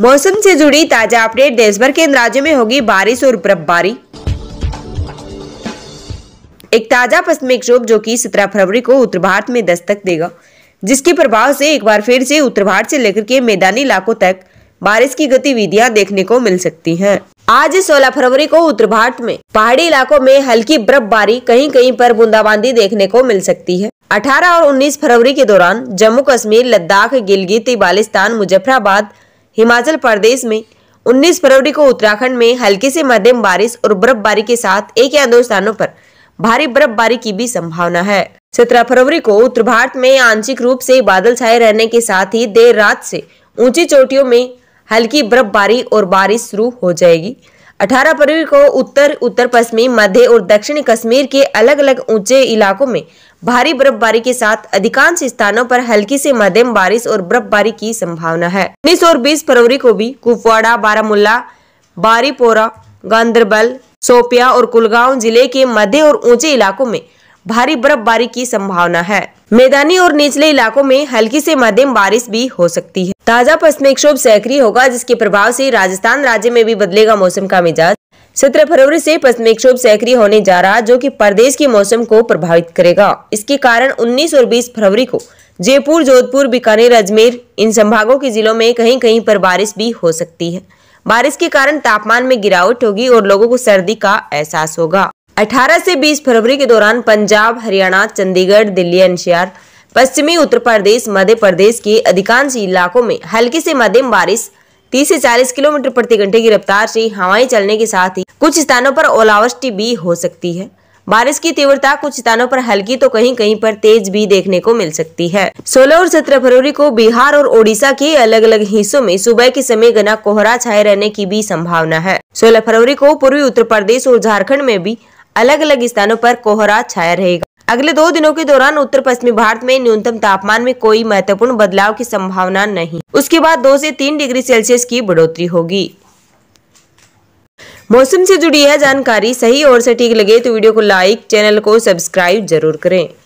मौसम से जुड़ी ताजा अपडेट देश भर के इन राज्यों में होगी बारिश और बर्फबारी एक ताजा पश्चिमी क्षोभ जो कि 17 फरवरी को उत्तर भारत में दस्तक देगा जिसके प्रभाव से एक बार फिर से उत्तर भारत से लेकर के मैदानी इलाकों तक बारिश की गतिविधियां देखने को मिल सकती हैं। आज 16 फरवरी को उत्तर भारत में पहाड़ी इलाकों में हल्की बर्फबारी कहीं कहीं पर बूंदाबांदी देखने को मिल सकती है 18 और 19 फरवरी के दौरान जम्मू कश्मीर लद्दाख गिलगित बालिस्तान मुजफ्फराबाद हिमाचल प्रदेश में 19 फरवरी को उत्तराखंड में हल्की से मध्यम बारिश और बर्फबारी के साथ एक या दो स्थानों पर भारी बर्फबारी की भी संभावना है सत्रह फरवरी को उत्तर भारत में आंशिक रूप से बादल छाए रहने के साथ ही देर रात से ऊंची चोटियों में हल्की बर्फबारी और बारिश शुरू हो जाएगी 18 फरवरी को उत्तर उत्तर पश्चिमी मध्य और दक्षिणी कश्मीर के अलग अलग ऊंचे इलाकों में भारी बर्फबारी के साथ अधिकांश स्थानों पर हल्की से मध्यम बारिश और बर्फबारी की संभावना है उन्नीस और बीस फरवरी को भी कुपवाड़ा बारामूला बारीपोरा गांधरबल सोपिया और कुलगांव जिले के मध्य और ऊंचे इलाकों में भारी बर्फबारी की संभावना है मैदानी और निचले इलाकों में हल्की से मध्यम बारिश भी हो सकती है ताजा पश्चिमी विक्षोभ सक्रिय होगा जिसके प्रभाव से राजस्थान राज्य में भी बदलेगा मौसम का मिजाज सत्रह फरवरी से पश्चिमी विक्षोभ सक्रिय होने जा रहा जो कि प्रदेश के मौसम को प्रभावित करेगा इसके कारण 19 और 20 फरवरी को जयपुर जोधपुर बीकानेर अजमेर इन संभागों के जिलों में कहीं कहीं पर बारिश भी हो सकती है बारिश के कारण तापमान में गिरावट होगी और लोगों को सर्दी का एहसास होगा 18 से 20 फरवरी के दौरान पंजाब हरियाणा चंडीगढ़ दिल्ली एनसीआर पश्चिमी उत्तर प्रदेश मध्य प्रदेश के अधिकांश इलाकों में हल्की से मध्यम बारिश 30 से 40 किलोमीटर प्रति घंटे की रफ्तार से हवाएं चलने के साथ ही कुछ स्थानों पर ओलावृष्टि भी हो सकती है बारिश की तीव्रता कुछ स्थानों पर हल्की तो कहीं कहीं पर तेज भी देखने को मिल सकती है 16 और 17 फरवरी को बिहार और ओडिशा के अलग अलग हिस्सों में सुबह के समय घना कोहरा छाए रहने की भी संभावना है 16 फरवरी को पूर्वी उत्तर प्रदेश और झारखंड में भी अलग अलग स्थानों पर कोहरा छाया रहेगा अगले दो दिनों के दौरान उत्तर पश्चिमी भारत में न्यूनतम तापमान में कोई महत्वपूर्ण बदलाव की संभावना नहीं उसके बाद दो से तीन डिग्री सेल्सियस की बढ़ोतरी होगी मौसम से जुड़ी यह जानकारी सही और सटीक लगे तो वीडियो को लाइक चैनल को सब्सक्राइब जरूर करें